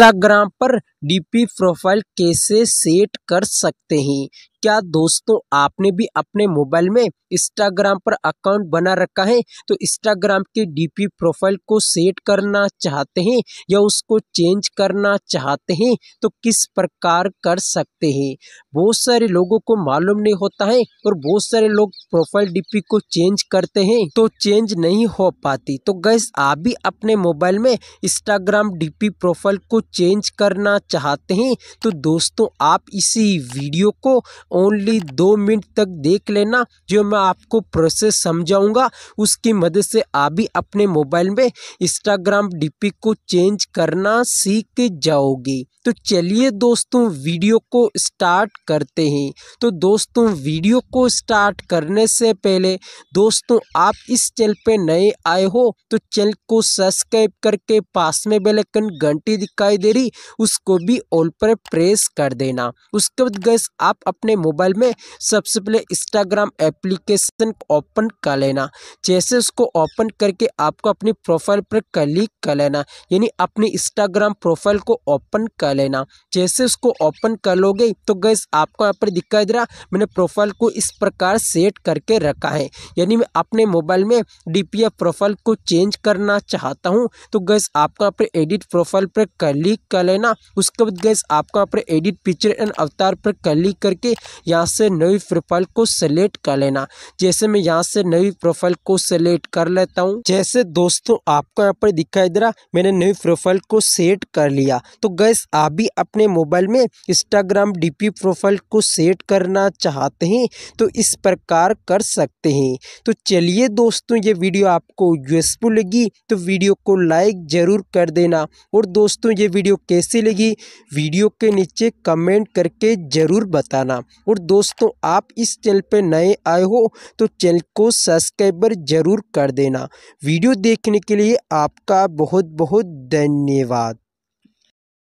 Instagram पर DP profile कैसे set कर सकते हैं क्या दोस्तों आपने भी अपने मोबाइल में इंस्टाग्राम पर अकाउंट बना रखा है तो इंस्टाग्राम के डीपी प्रोफाइल को सेट करना चाहते हैं या उसको चेंज करना चाहते हैं तो किस प्रकार कर सकते हैं बहुत सारे लोगों को मालूम नहीं होता है और बहुत सारे लोग प्रोफाइल डीपी को चेंज करते हैं तो चेंज नहीं हो पाती तो गैस आप भी अपने मोबाइल में इंस्टाग्राम डी प्रोफाइल को चेंज करना चाहते हैं तो दोस्तों आप इसी वीडियो को ओनली दो मिनट तक देख लेना जो मैं आपको प्रोसेस समझाऊंगा उसकी मदद से आप भी अपने मोबाइल में इंस्टाग्राम डीपी को चेंज करना सीख जाओगे तो चलिए दोस्तों वीडियो को स्टार्ट करते हैं तो दोस्तों वीडियो को स्टार्ट करने से पहले दोस्तों आप इस चैनल पे नए आए हो तो चैनल को सब्सक्राइब करके पास में बेलकन घंटी दिखाई दे रही उसको भी ऑल पर प्रेस कर देना उसके बाद गैस आप अपने मोबाइल में सबसे पहले इंस्टाग्राम एप्लीकेशन ओपन कर लेना जैसे उसको ओपन करके आपको अपनी प्रोफाइल पर क्लिक कर लेना यानी अपनी इंस्टाग्राम प्रोफाइल को ओपन कर लेना जैसे उसको ओपन कर लोगे तो गैस आपको यहाँ पर दिखाई दे रहा मैंने प्रोफाइल को इस प्रकार सेट करके रखा है यानी मैं अपने मोबाइल में डी प्रोफाइल को चेंज करना चाहता हूँ तो गैस आपको यहाँ पर एडिट प्रोफाइल पर क्लिक कर लेना उसके बाद गैस आपको यहाँ पर एडिट पिक्चर एंड अवतार पर क्लिक करके यहाँ से नई प्रोफाइल को सेलेक्ट कर लेना जैसे मैं यहाँ से नई प्रोफाइल को सेलेक्ट कर लेता हूँ जैसे दोस्तों आपको यहाँ पर दिखाई दे रहा मैंने नई प्रोफाइल को सेट कर लिया तो गैस आप भी अपने मोबाइल में इंस्टाग्राम डी प्रोफाइल को सेट करना चाहते हैं तो इस प्रकार कर सकते हैं तो चलिए दोस्तों ये वीडियो आपको यूजफुल लगी तो वीडियो को लाइक ज़रूर कर देना और दोस्तों ये वीडियो कैसी लगी वीडियो के नीचे कमेंट करके ज़रूर बताना और दोस्तों आप इस चैनल पर नए आए हो तो चैनल को सब्सक्राइबर ज़रूर कर देना वीडियो देखने के लिए आपका बहुत बहुत धन्यवाद